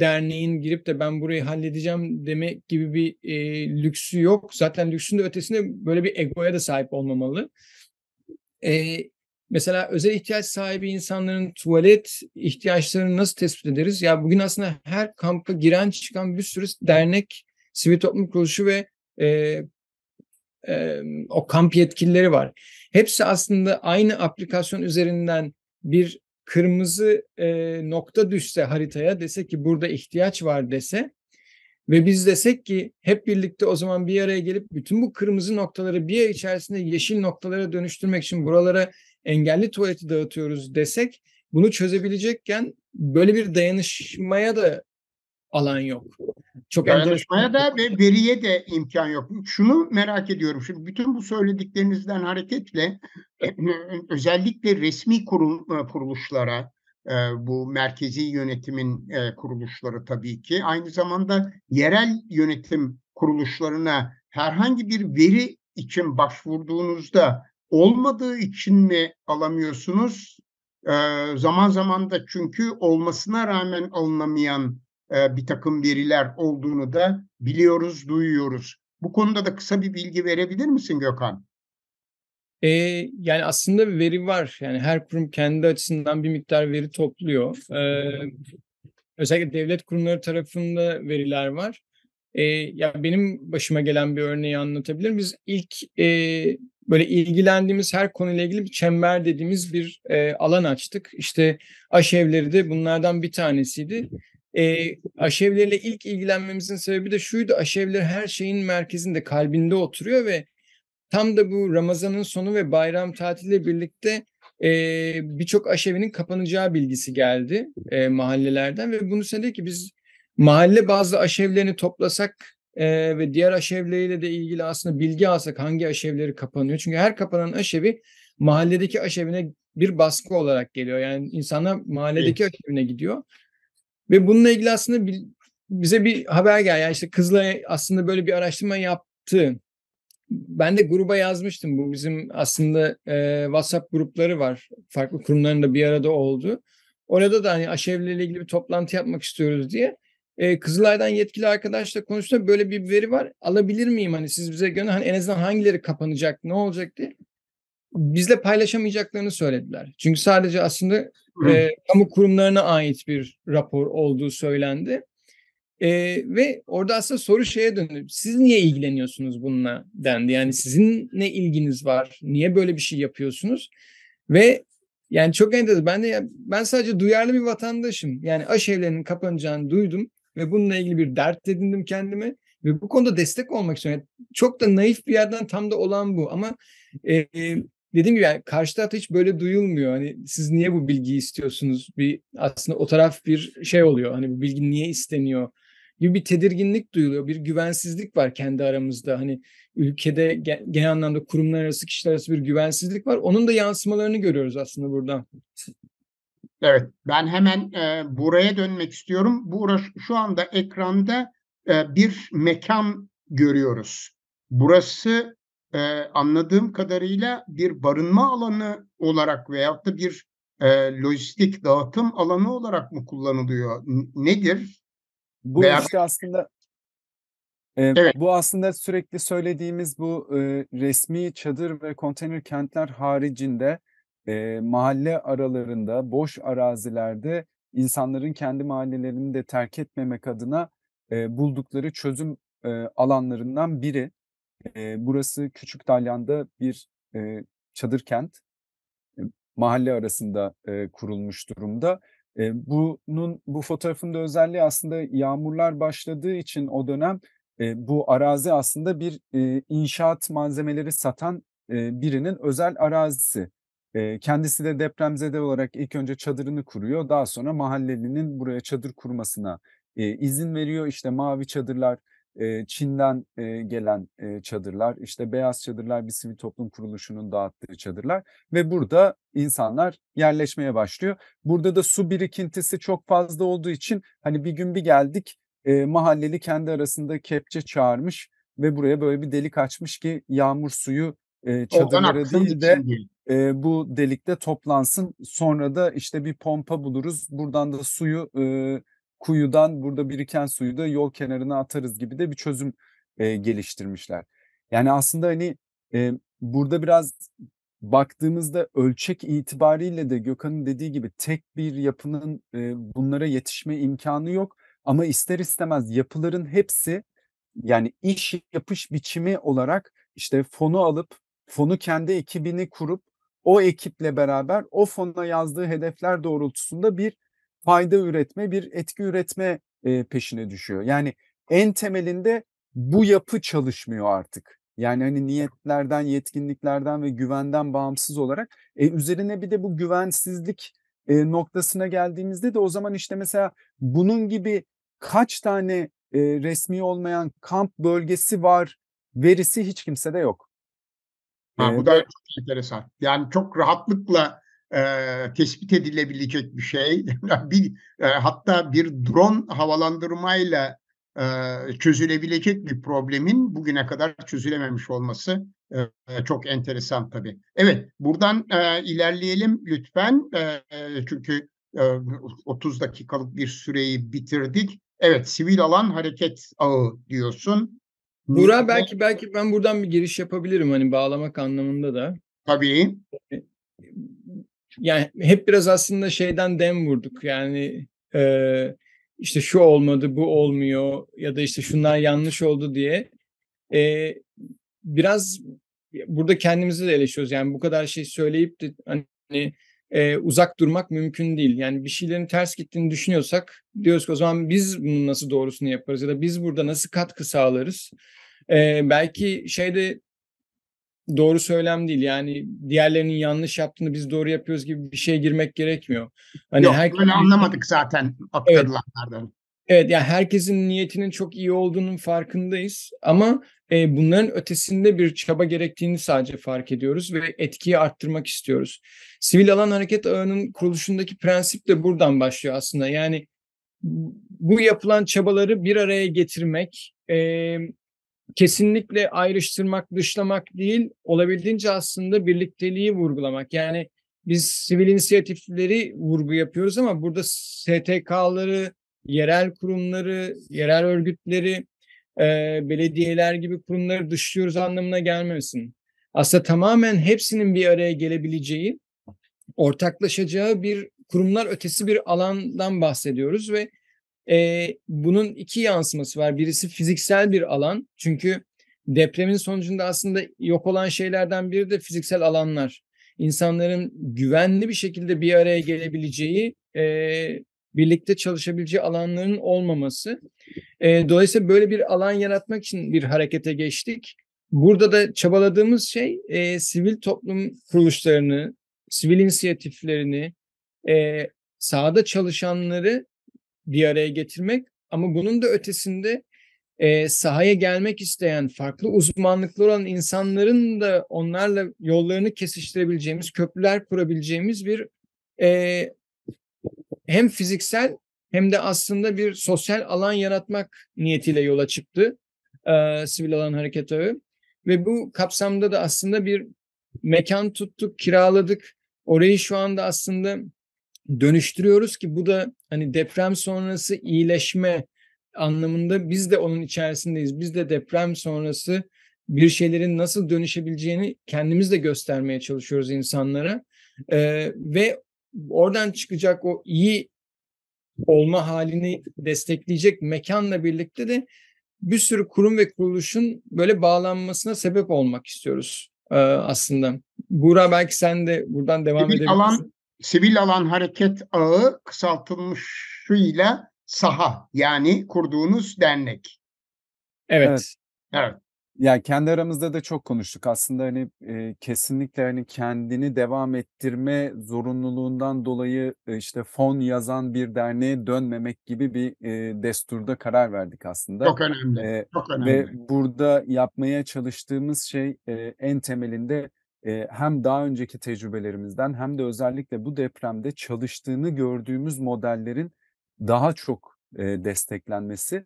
derneğin girip de ben burayı halledeceğim demek gibi bir e, lüksü yok. Zaten lüksün de ötesinde böyle bir egoya da sahip olmamalı. E, mesela özel ihtiyaç sahibi insanların tuvalet ihtiyaçlarını nasıl tespit ederiz? Ya bugün aslında her kampa giren çıkan bir sürü dernek, sivil toplum kuruluşu ve e, e, o kamp yetkilileri var. Hepsi aslında aynı aplikasyon üzerinden bir kırmızı e, nokta düşse haritaya dese ki burada ihtiyaç var dese ve biz desek ki hep birlikte o zaman bir araya gelip bütün bu kırmızı noktaları bir ay içerisinde yeşil noktalara dönüştürmek için buralara engelli tuvaleti dağıtıyoruz desek bunu çözebilecekken böyle bir dayanışmaya da alan yok. Çok Dayanışmaya da ve veriye de imkan yok. Şunu merak ediyorum. Şimdi bütün bu söylediklerinizden hareketle e, özellikle resmi e, kuruluşlara, e, bu merkezi yönetimin kuruluşları tabii ki aynı zamanda yerel yönetim kuruluşlarına herhangi bir veri için başvurduğunuzda olmadığı için mi alamıyorsunuz? Zaman zaman da çünkü olmasına rağmen alınamayan e, bir takım veriler olduğunu da biliyoruz, duyuyoruz. Bu konuda da kısa bir bilgi verebilir misin Gökhan? E, yani aslında bir veri var. Yani her kurum kendi açısından bir miktar veri topluyor. E, özellikle devlet kurumları tarafında veriler var. E, ya benim başıma gelen bir örneği anlatabilirim. Biz ilk e, böyle ilgilendiğimiz her konuyla ilgili bir çember dediğimiz bir e, alan açtık. İşte aşevleri de bunlardan bir tanesiydi. E, aşevleriyle ilk ilgilenmemizin sebebi de şuydu. Aşevler her şeyin merkezinde, kalbinde oturuyor ve tam da bu Ramazan'ın sonu ve bayram tatiliyle birlikte e, birçok aşevinin kapanacağı bilgisi geldi e, mahallelerden ve bunu sen ki biz mahalle bazı aşevlerini toplasak e, ve diğer aşevleriyle de ilgili aslında bilgi alsak hangi aşevleri kapanıyor. Çünkü her kapanan aşevi mahalledeki aşevine bir baskı olarak geliyor. Yani insana mahalledeki aşevine gidiyor. Ve bununla ilgili aslında bize bir haber geldi. Yani işte kızla aslında böyle bir araştırma yaptı. Ben de gruba yazmıştım. Bu bizim aslında e, WhatsApp grupları var. Farklı kurumların da bir arada oldu. Orada da hani aşevle ile ilgili bir toplantı yapmak istiyoruz diye. E, Kızılay'dan yetkili arkadaşla konuştum. Böyle bir veri var. Alabilir miyim? Hani siz bize gönder. Hani en azından hangileri kapanacak, ne olacak diye bizle paylaşamayacaklarını söylediler. Çünkü sadece aslında e, kamu kurumlarına ait bir rapor olduğu söylendi. E, ve orada aslında soru şeye döndü. Siz niye ilgileniyorsunuz bununla dendi. Yani sizin ne ilginiz var? Niye böyle bir şey yapıyorsunuz? Ve yani çok enteresan. Ben de ben sadece duyarlı bir vatandaşım. Yani aş evlerinin kapanacağını duydum ve bununla ilgili bir dert edindim kendime ve bu konuda destek olmak için Yani çok da naif bir yerden tam da olan bu ama e, e dediğim gibi yani karşı tarafta hiç böyle duyulmuyor. Hani siz niye bu bilgiyi istiyorsunuz? Bir aslında o taraf bir şey oluyor. Hani bu bilgi niye isteniyor? gibi bir tedirginlik duyuluyor. Bir güvensizlik var kendi aramızda. Hani ülkede genel anlamda kurumlar arası, kişiler arası bir güvensizlik var. Onun da yansımalarını görüyoruz aslında buradan. Evet, ben hemen e, buraya dönmek istiyorum. burası şu anda ekranda e, bir mekan görüyoruz. Burası e, anladığım kadarıyla bir barınma alanı olarak veyahut da bir e, lojistik dağıtım alanı olarak mı kullanılıyor? N- nedir? Bu Veya... işte aslında e, evet. bu aslında sürekli söylediğimiz bu e, resmi çadır ve konteyner kentler haricinde e, mahalle aralarında boş arazilerde insanların kendi mahallelerini de terk etmemek adına e, buldukları çözüm e, alanlarından biri burası Küçük Dalyan'da bir e, çadır kent e, mahalle arasında e, kurulmuş durumda. E, bunun bu fotoğrafın da özelliği aslında yağmurlar başladığı için o dönem e, bu arazi aslında bir e, inşaat malzemeleri satan e, birinin özel arazisi. E, kendisi de depremzede olarak ilk önce çadırını kuruyor. Daha sonra mahallelinin buraya çadır kurmasına e, izin veriyor. İşte mavi çadırlar, Çin'den gelen çadırlar, işte beyaz çadırlar bir sivil toplum kuruluşunun dağıttığı çadırlar ve burada insanlar yerleşmeye başlıyor. Burada da su birikintisi çok fazla olduğu için hani bir gün bir geldik mahalleli kendi arasında kepçe çağırmış ve buraya böyle bir delik açmış ki yağmur suyu e, çadırlara değil de e, bu delikte toplansın. Sonra da işte bir pompa buluruz. Buradan da suyu e, kuyudan burada biriken suyu da yol kenarına atarız gibi de bir çözüm e, geliştirmişler. Yani aslında hani e, burada biraz baktığımızda ölçek itibariyle de Gökhan'ın dediği gibi tek bir yapının e, bunlara yetişme imkanı yok. Ama ister istemez yapıların hepsi yani iş yapış biçimi olarak işte fonu alıp fonu kendi ekibini kurup o ekiple beraber o fonuna yazdığı hedefler doğrultusunda bir fayda üretme, bir etki üretme peşine düşüyor. Yani en temelinde bu yapı çalışmıyor artık. Yani hani niyetlerden, yetkinliklerden ve güvenden bağımsız olarak e, üzerine bir de bu güvensizlik noktasına geldiğimizde de o zaman işte mesela bunun gibi kaç tane resmi olmayan kamp bölgesi var verisi hiç kimsede yok. Ha, bu da çok enteresan. Yani çok rahatlıkla e, tespit edilebilecek bir şey. [laughs] bir, e, hatta bir drone havalandırmayla e, çözülebilecek bir problemin bugüne kadar çözülememiş olması e, çok enteresan tabii. Evet, buradan e, ilerleyelim lütfen. E, çünkü e, 30 dakikalık bir süreyi bitirdik. Evet, sivil alan hareket ağı diyorsun. Burak belki belki ben buradan bir giriş yapabilirim hani bağlamak anlamında da. Tabii yani hep biraz aslında şeyden dem vurduk. Yani e, işte şu olmadı, bu olmuyor ya da işte şunlar yanlış oldu diye. E, biraz burada kendimizi de eleştiriyoruz. Yani bu kadar şey söyleyip de hani e, uzak durmak mümkün değil. Yani bir şeylerin ters gittiğini düşünüyorsak diyoruz ki o zaman biz bunun nasıl doğrusunu yaparız ya da biz burada nasıl katkı sağlarız? E, belki şeyde doğru söylem değil. Yani diğerlerinin yanlış yaptığını biz doğru yapıyoruz gibi bir şeye girmek gerekmiyor. Hani Yok herkes... öyle anlamadık zaten aktarılanlardan. Evet. Evet yani herkesin niyetinin çok iyi olduğunun farkındayız ama e, bunların ötesinde bir çaba gerektiğini sadece fark ediyoruz ve etkiyi arttırmak istiyoruz. Sivil alan hareket ağının kuruluşundaki prensip de buradan başlıyor aslında. Yani bu yapılan çabaları bir araya getirmek, e, kesinlikle ayrıştırmak, dışlamak değil, olabildiğince aslında birlikteliği vurgulamak. Yani biz sivil inisiyatifleri vurgu yapıyoruz ama burada STK'ları, yerel kurumları, yerel örgütleri, e, belediyeler gibi kurumları dışlıyoruz anlamına gelmesin. Aslında tamamen hepsinin bir araya gelebileceği, ortaklaşacağı bir kurumlar ötesi bir alandan bahsediyoruz ve e, bunun iki yansıması var. Birisi fiziksel bir alan. Çünkü depremin sonucunda aslında yok olan şeylerden biri de fiziksel alanlar. İnsanların güvenli bir şekilde bir araya gelebileceği, e, birlikte çalışabileceği alanların olmaması. E, dolayısıyla böyle bir alan yaratmak için bir harekete geçtik. Burada da çabaladığımız şey e, sivil toplum kuruluşlarını, sivil inisiyatiflerini, e, sahada çalışanları bir araya getirmek ama bunun da ötesinde e, sahaya gelmek isteyen farklı uzmanlıklı olan insanların da onlarla yollarını kesiştirebileceğimiz köprüler kurabileceğimiz bir e, hem fiziksel hem de aslında bir sosyal alan yaratmak niyetiyle yola çıktı e, Sivil Alan Hareket Ağı ve bu kapsamda da aslında bir mekan tuttuk kiraladık orayı şu anda aslında dönüştürüyoruz ki bu da hani deprem sonrası iyileşme anlamında biz de onun içerisindeyiz. Biz de deprem sonrası bir şeylerin nasıl dönüşebileceğini kendimiz de göstermeye çalışıyoruz insanlara. Ee, ve oradan çıkacak o iyi olma halini destekleyecek mekanla birlikte de bir sürü kurum ve kuruluşun böyle bağlanmasına sebep olmak istiyoruz e, aslında. Buğra belki sen de buradan devam bir edebilirsin. Alan, sivil alan hareket ağı kısaltılmışıyla saha yani kurduğunuz dernek. Evet. Evet. evet. Yani kendi aramızda da çok konuştuk. Aslında hani e, kesinlikle hani kendini devam ettirme zorunluluğundan dolayı e, işte fon yazan bir derneğe dönmemek gibi bir e, desturda karar verdik aslında. Çok önemli. E, çok önemli. Ve burada yapmaya çalıştığımız şey e, en temelinde hem daha önceki tecrübelerimizden hem de özellikle bu depremde çalıştığını gördüğümüz modellerin daha çok desteklenmesi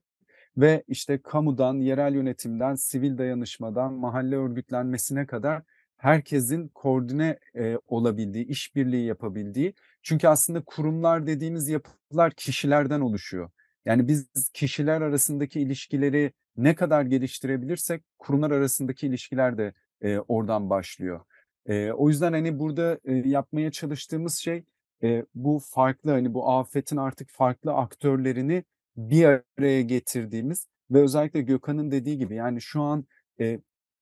ve işte kamudan, yerel yönetimden, sivil dayanışmadan, mahalle örgütlenmesine kadar herkesin koordine olabildiği, işbirliği yapabildiği. Çünkü aslında kurumlar dediğimiz yapılar kişilerden oluşuyor. Yani biz kişiler arasındaki ilişkileri ne kadar geliştirebilirsek kurumlar arasındaki ilişkiler de e, oradan başlıyor. E, o yüzden hani burada e, yapmaya çalıştığımız şey e, bu farklı hani bu afetin artık farklı aktörlerini bir araya getirdiğimiz ve özellikle Gökhan'ın dediği gibi yani şu an e,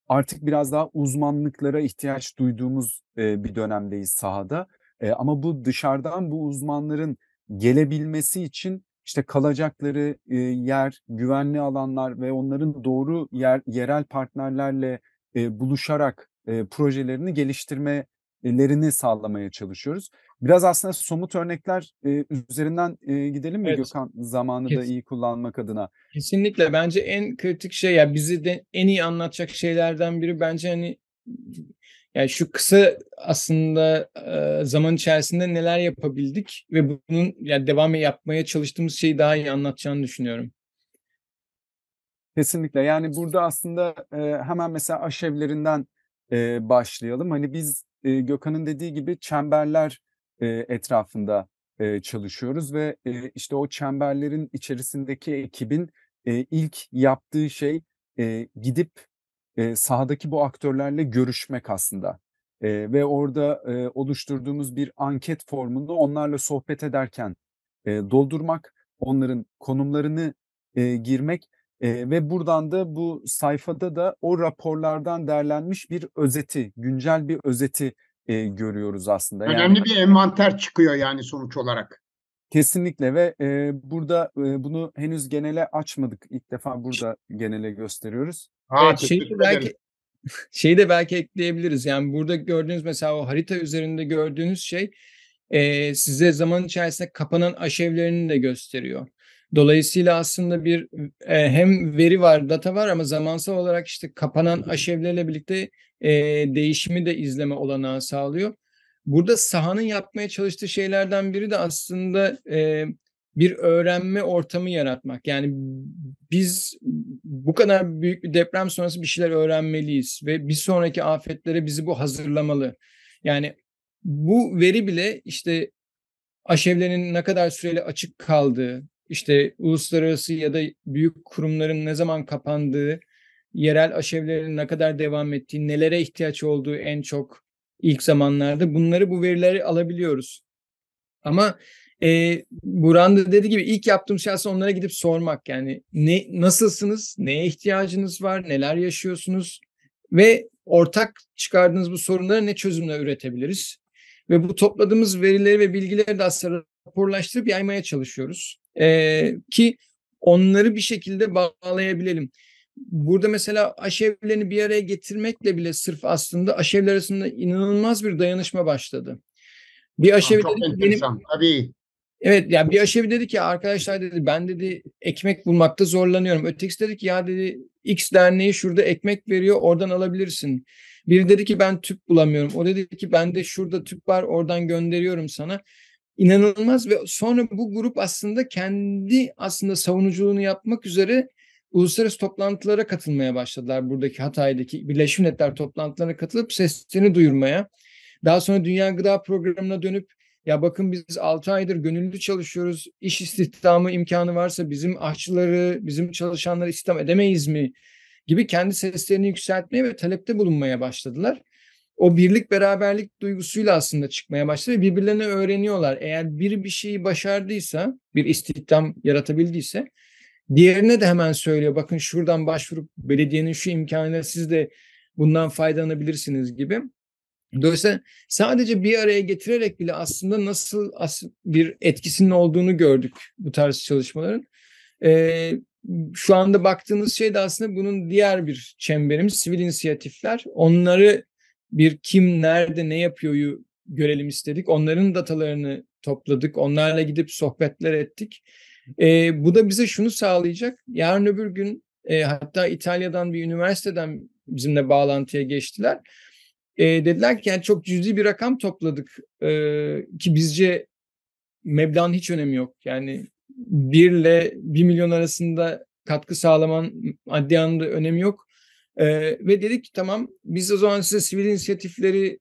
artık biraz daha uzmanlıklara ihtiyaç duyduğumuz e, bir dönemdeyiz sahada. E, ama bu dışarıdan bu uzmanların gelebilmesi için işte kalacakları e, yer, güvenli alanlar ve onların doğru yer yerel partnerlerle e, buluşarak e, projelerini geliştirmelerini sağlamaya çalışıyoruz. Biraz aslında somut örnekler e, üzerinden e, gidelim mi evet. Gökhan zamanı Kesin. da iyi kullanmak adına? Kesinlikle bence en kritik şey ya yani bizi de en iyi anlatacak şeylerden biri bence hani yani şu kısa aslında zaman içerisinde neler yapabildik ve bunun yani devam yapmaya çalıştığımız şeyi daha iyi anlatacağını düşünüyorum. Kesinlikle yani burada aslında e, hemen mesela aşevlerinden e, başlayalım. Hani biz e, Gökhan'ın dediği gibi çemberler e, etrafında e, çalışıyoruz ve e, işte o çemberlerin içerisindeki ekibin e, ilk yaptığı şey e, gidip e, sahadaki bu aktörlerle görüşmek aslında. E, ve orada e, oluşturduğumuz bir anket formunu onlarla sohbet ederken e, doldurmak, onların konumlarını e, girmek e, ve buradan da bu sayfada da o raporlardan derlenmiş bir özeti, güncel bir özeti e, görüyoruz aslında. Önemli yani, bir envanter çıkıyor yani sonuç olarak. Kesinlikle ve e, burada e, bunu henüz genele açmadık. İlk defa burada genele gösteriyoruz. Ha, evet, şeyi de belki [laughs] şeyi de belki ekleyebiliriz. Yani burada gördüğünüz mesela o harita üzerinde gördüğünüz şey e, size zaman içerisinde kapanan aşevlerini de gösteriyor. Dolayısıyla aslında bir e, hem veri var, data var ama zamansal olarak işte kapanan aşevlerle birlikte e, değişimi de izleme olanağı sağlıyor. Burada sahanın yapmaya çalıştığı şeylerden biri de aslında e, bir öğrenme ortamı yaratmak. Yani biz bu kadar büyük bir deprem sonrası bir şeyler öğrenmeliyiz ve bir sonraki afetlere bizi bu hazırlamalı. Yani bu veri bile işte aşevlerin ne kadar süreli açık kaldığı, işte uluslararası ya da büyük kurumların ne zaman kapandığı, yerel aşevlerin ne kadar devam ettiği, nelere ihtiyaç olduğu en çok ilk zamanlarda bunları bu verileri alabiliyoruz. Ama e, Buran da dediği gibi ilk yaptığım şey aslında onlara gidip sormak yani ne nasılsınız, neye ihtiyacınız var, neler yaşıyorsunuz ve ortak çıkardığınız bu sorunlara ne çözümler üretebiliriz? Ve bu topladığımız verileri ve bilgileri de aslında raporlaştırıp yaymaya çalışıyoruz e, ki onları bir şekilde bağlayabilelim. Burada mesela aşevlerini bir araya getirmekle bile sırf aslında aşevler arasında inanılmaz bir dayanışma başladı. Bir aşevi dedi ki benim, tabii. Evet yani bir aşevi dedi ki arkadaşlar dedi ben dedi ekmek bulmakta zorlanıyorum. Ötekisi dedi ki ya dedi X derneği şurada ekmek veriyor oradan alabilirsin. Biri dedi ki ben tüp bulamıyorum. O dedi ki ben de şurada tüp var oradan gönderiyorum sana inanılmaz ve sonra bu grup aslında kendi aslında savunuculuğunu yapmak üzere uluslararası toplantılara katılmaya başladılar. Buradaki Hatay'daki Birleşmiş Milletler toplantılarına katılıp seslerini duyurmaya. Daha sonra Dünya Gıda Programı'na dönüp ya bakın biz 6 aydır gönüllü çalışıyoruz. İş istihdamı imkanı varsa bizim aşçıları, bizim çalışanları istihdam edemeyiz mi? Gibi kendi seslerini yükseltmeye ve talepte bulunmaya başladılar o birlik beraberlik duygusuyla aslında çıkmaya başladı ve birbirlerine öğreniyorlar. Eğer biri bir şeyi başardıysa, bir istihdam yaratabildiyse diğerine de hemen söylüyor. Bakın şuradan başvurup belediyenin şu imkanıyla siz de bundan faydalanabilirsiniz gibi. Dolayısıyla sadece bir araya getirerek bile aslında nasıl bir etkisinin olduğunu gördük bu tarz çalışmaların. Ee, şu anda baktığınız şey de aslında bunun diğer bir çemberimiz sivil inisiyatifler. Onları bir kim nerede ne yapıyoryu görelim istedik. Onların datalarını topladık. Onlarla gidip sohbetler ettik. E, bu da bize şunu sağlayacak. Yarın öbür gün e, hatta İtalya'dan bir üniversiteden bizimle bağlantıya geçtiler. E, dediler ki yani çok cüzi bir rakam topladık e, ki bizce meblağın hiç önemi yok. Yani 1 ile 1 milyon arasında katkı sağlaman adli anlamda önemi yok. E, ve dedik ki tamam biz o zaman size sivil inisiyatifleri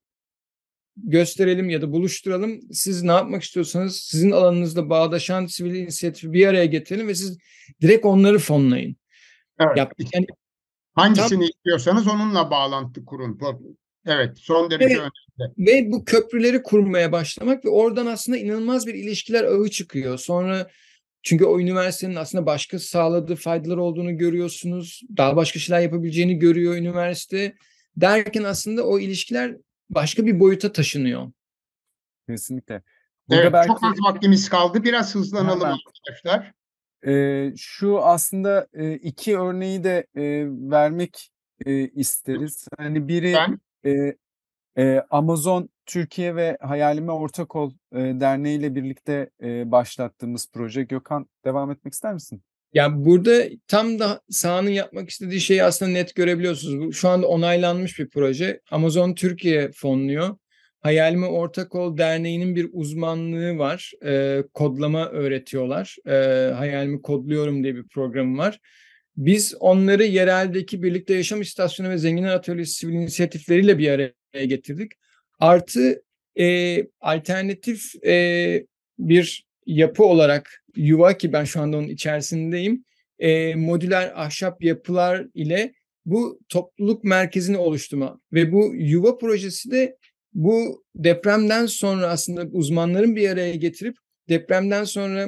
gösterelim ya da buluşturalım. Siz ne yapmak istiyorsanız sizin alanınızda bağdaşan sivil inisiyatifi bir araya getirin ve siz direkt onları fonlayın. Evet. Yaptık. Yani, Hangisini tam, istiyorsanız onunla bağlantı kurun. Evet son derece evet. önemli. Ve bu köprüleri kurmaya başlamak ve oradan aslında inanılmaz bir ilişkiler ağı çıkıyor. Sonra çünkü o üniversitenin aslında başka sağladığı faydalar olduğunu görüyorsunuz. Daha başka şeyler yapabileceğini görüyor üniversite. Derken aslında o ilişkiler başka bir boyuta taşınıyor. Kesinlikle. Burada evet, belki... Çok az vaktimiz kaldı. Biraz hızlanalım Hemen. arkadaşlar. Ee, şu aslında e, iki örneği de e, vermek e, isteriz. Hani biri ben... e, e, Amazon Türkiye ve Hayalime Ortak Ol e, Derneği ile birlikte e, başlattığımız proje. Gökhan devam etmek ister misin? Yani burada tam da sahanın yapmak istediği şeyi aslında net görebiliyorsunuz. Bu şu anda onaylanmış bir proje. Amazon Türkiye fonluyor. Hayalime Ortak Ol Derneği'nin bir uzmanlığı var. E, kodlama öğretiyorlar. E, Hayalimi Kodluyorum diye bir programı var. Biz onları yereldeki Birlikte Yaşam İstasyonu ve Zenginler Atölyesi sivil inisiyatifleriyle bir araya getirdik. Artı e, alternatif e, bir yapı olarak yuva ki ben şu anda onun içerisindeyim. E, modüler ahşap yapılar ile bu topluluk merkezini oluşturma ve bu yuva projesi de bu depremden sonra aslında uzmanların bir araya getirip depremden sonra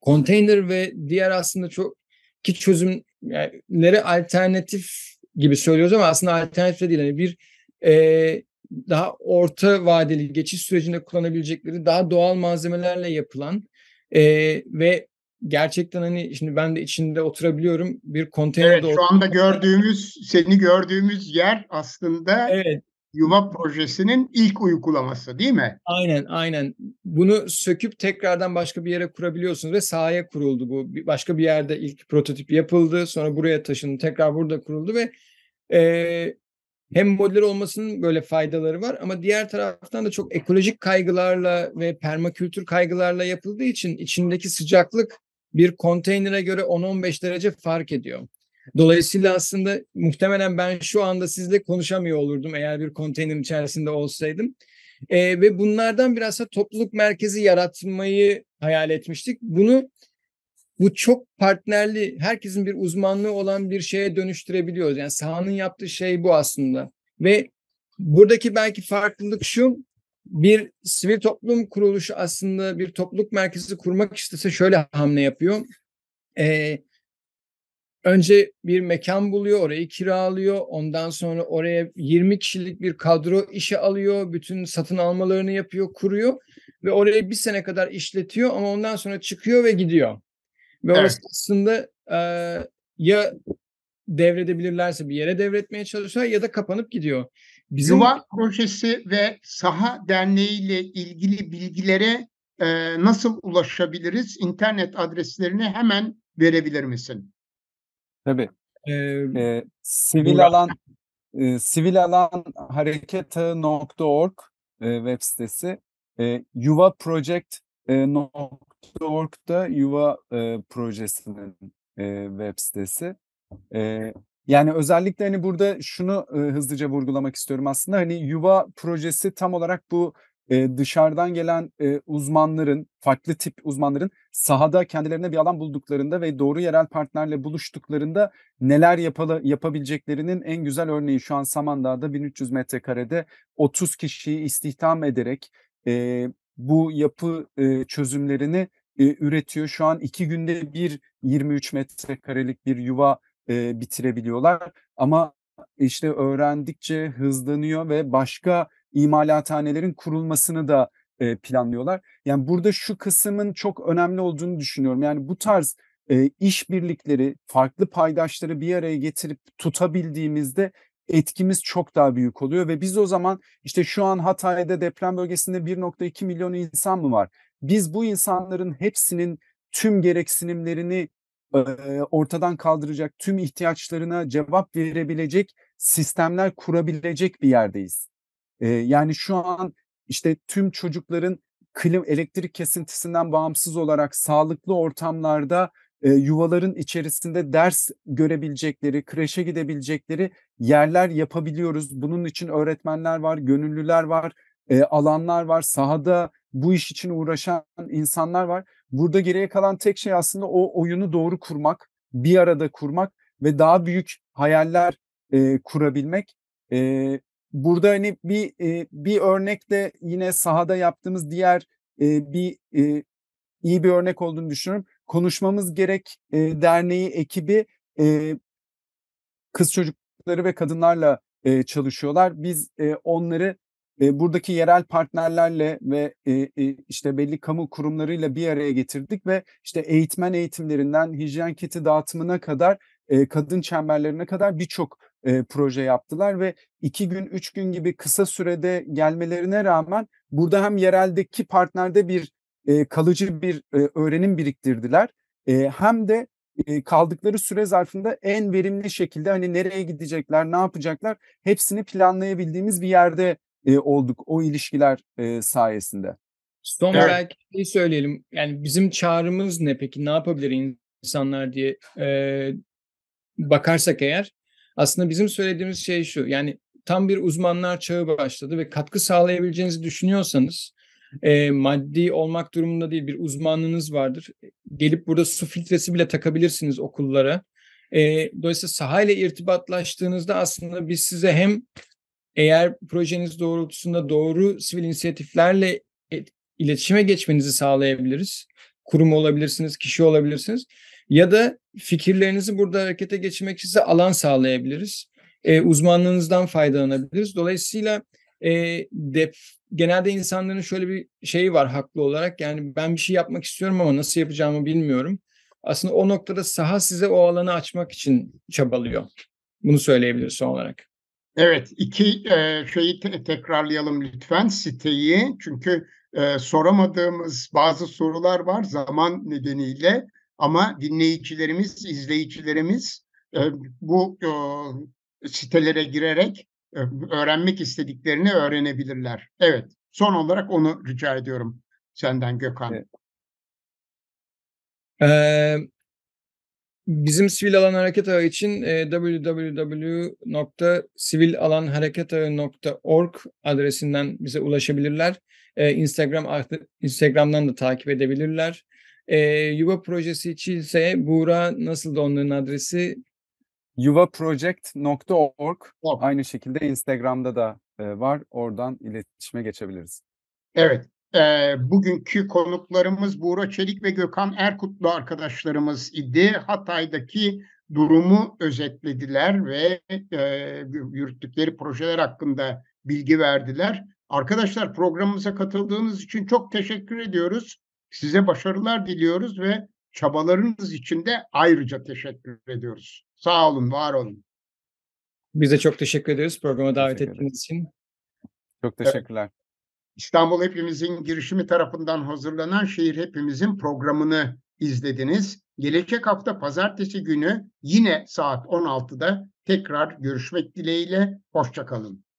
konteyner ve diğer aslında çok ki çözümlere alternatif gibi söylüyoruz ama aslında alternatif de değil. Yani bir e, daha orta vadeli geçiş sürecinde kullanabilecekleri daha doğal malzemelerle yapılan e, ve gerçekten hani şimdi ben de içinde oturabiliyorum bir konteyner. Evet şu anda gördüğümüz seni gördüğümüz yer aslında evet. Yuva projesinin ilk uygulaması değil mi? Aynen aynen. Bunu söküp tekrardan başka bir yere kurabiliyorsunuz ve sahaya kuruldu bu. Başka bir yerde ilk prototip yapıldı sonra buraya taşındı tekrar burada kuruldu ve e, hem modüler olmasının böyle faydaları var ama diğer taraftan da çok ekolojik kaygılarla ve permakültür kaygılarla yapıldığı için içindeki sıcaklık bir konteynere göre 10-15 derece fark ediyor. Dolayısıyla aslında muhtemelen ben şu anda sizle konuşamıyor olurdum eğer bir konteynerin içerisinde olsaydım. E, ve bunlardan biraz da topluluk merkezi yaratmayı hayal etmiştik. Bunu bu çok partnerli, herkesin bir uzmanlığı olan bir şeye dönüştürebiliyoruz. Yani sahanın yaptığı şey bu aslında. Ve buradaki belki farklılık şu, bir sivil toplum kuruluşu aslında bir topluluk merkezi kurmak istese şöyle hamle yapıyor. Ee, önce bir mekan buluyor, orayı kiralıyor. Ondan sonra oraya 20 kişilik bir kadro işe alıyor. Bütün satın almalarını yapıyor, kuruyor. Ve orayı bir sene kadar işletiyor ama ondan sonra çıkıyor ve gidiyor. Ve evet. orası aslında e, ya devredebilirlerse bir yere devretmeye çalışıyor ya da kapanıp gidiyor. Bizim... Yuva Projesi ve Saha Derneği ile ilgili bilgilere e, nasıl ulaşabiliriz? İnternet adreslerini hemen verebilir misin? Tabii. Ee, ee, sivil Burak. alan e, sivil alan hareketi.org e, web sitesi e, yuvaproject.org Org'da yuva e, projesinin e, web sitesi. E, yani özellikle hani burada şunu e, hızlıca vurgulamak istiyorum aslında hani yuva projesi tam olarak bu e, dışarıdan gelen e, uzmanların, farklı tip uzmanların sahada kendilerine bir alan bulduklarında ve doğru yerel partnerle buluştuklarında neler yapala, yapabileceklerinin en güzel örneği şu an Samandağ'da 1300 metrekarede 30 kişiyi istihdam ederek e, bu yapı e, çözümlerini e, üretiyor. Şu an iki günde bir 23 metrekarelik bir yuva e, bitirebiliyorlar. Ama işte öğrendikçe hızlanıyor ve başka imalathanelerin kurulmasını da e, planlıyorlar. Yani burada şu kısmın çok önemli olduğunu düşünüyorum. Yani bu tarz e, işbirlikleri, farklı paydaşları bir araya getirip tutabildiğimizde etkimiz çok daha büyük oluyor ve biz o zaman işte şu an Hatay'da deprem bölgesinde 1.2 milyon insan mı var? Biz bu insanların hepsinin tüm gereksinimlerini ortadan kaldıracak, tüm ihtiyaçlarına cevap verebilecek sistemler kurabilecek bir yerdeyiz. yani şu an işte tüm çocukların klim elektrik kesintisinden bağımsız olarak sağlıklı ortamlarda e, yuvaların içerisinde ders görebilecekleri, kreşe gidebilecekleri yerler yapabiliyoruz. Bunun için öğretmenler var, gönüllüler var, e, alanlar var, sahada bu iş için uğraşan insanlar var. Burada geriye kalan tek şey aslında o oyunu doğru kurmak, bir arada kurmak ve daha büyük hayaller e, kurabilmek. E, burada hani bir e, bir örnek de yine sahada yaptığımız diğer e, bir e, iyi bir örnek olduğunu düşünüyorum. Konuşmamız Gerek e, Derneği ekibi e, kız çocukları ve kadınlarla e, çalışıyorlar. Biz e, onları e, buradaki yerel partnerlerle ve e, e, işte belli kamu kurumlarıyla bir araya getirdik ve işte eğitmen eğitimlerinden hijyen kiti dağıtımına kadar e, kadın çemberlerine kadar birçok e, proje yaptılar ve iki gün üç gün gibi kısa sürede gelmelerine rağmen burada hem yereldeki partnerde bir e, kalıcı bir e, öğrenim biriktirdiler. E, hem de e, kaldıkları süre zarfında en verimli şekilde hani nereye gidecekler, ne yapacaklar hepsini planlayabildiğimiz bir yerde e, olduk o ilişkiler e, sayesinde. Son evet. belki şey söyleyelim. Yani bizim çağrımız ne peki? Ne yapabilir insanlar diye e, bakarsak eğer aslında bizim söylediğimiz şey şu. Yani tam bir uzmanlar çağı başladı ve katkı sağlayabileceğinizi düşünüyorsanız e, maddi olmak durumunda değil bir uzmanlığınız vardır. Gelip burada su filtresi bile takabilirsiniz okullara. E, dolayısıyla sahayla irtibatlaştığınızda aslında biz size hem eğer projeniz doğrultusunda doğru sivil inisiyatiflerle iletişime geçmenizi sağlayabiliriz. Kurum olabilirsiniz, kişi olabilirsiniz. Ya da fikirlerinizi burada harekete geçirmek için size alan sağlayabiliriz. E, uzmanlığınızdan faydalanabiliriz. Dolayısıyla e, dep genelde insanların şöyle bir şeyi var haklı olarak yani ben bir şey yapmak istiyorum ama nasıl yapacağımı bilmiyorum. Aslında o noktada saha size o alanı açmak için çabalıyor. Bunu söyleyebiliriz son olarak. Evet iki e, şeyi te- tekrarlayalım lütfen siteyi çünkü e, soramadığımız bazı sorular var zaman nedeniyle ama dinleyicilerimiz, izleyicilerimiz e, bu e, sitelere girerek öğrenmek istediklerini öğrenebilirler. Evet, son olarak onu rica ediyorum senden Gökhan. Evet. Ee, bizim sivil alan hareket ağı için e, www.sivilalanhareketağı.org adresinden bize ulaşabilirler. E, Instagram Instagram'dan da takip edebilirler. E, Yuva projesi için ise Buğra nasıl da onların adresi yuvaproject.org aynı şekilde Instagram'da da e, var. Oradan iletişime geçebiliriz. Evet. E, bugünkü konuklarımız Buğra Çelik ve Gökhan Erkutlu arkadaşlarımız idi. Hatay'daki durumu özetlediler ve e, yürüttükleri projeler hakkında bilgi verdiler. Arkadaşlar programımıza katıldığınız için çok teşekkür ediyoruz. Size başarılar diliyoruz ve çabalarınız için de ayrıca teşekkür ediyoruz. Sağ olun, var olun. Biz de çok teşekkür ediyoruz programa davet ettiğiniz için. Çok teşekkürler. İstanbul Hepimizin girişimi tarafından hazırlanan Şehir Hepimizin programını izlediniz. Gelecek hafta pazartesi günü yine saat 16'da tekrar görüşmek dileğiyle. Hoşçakalın.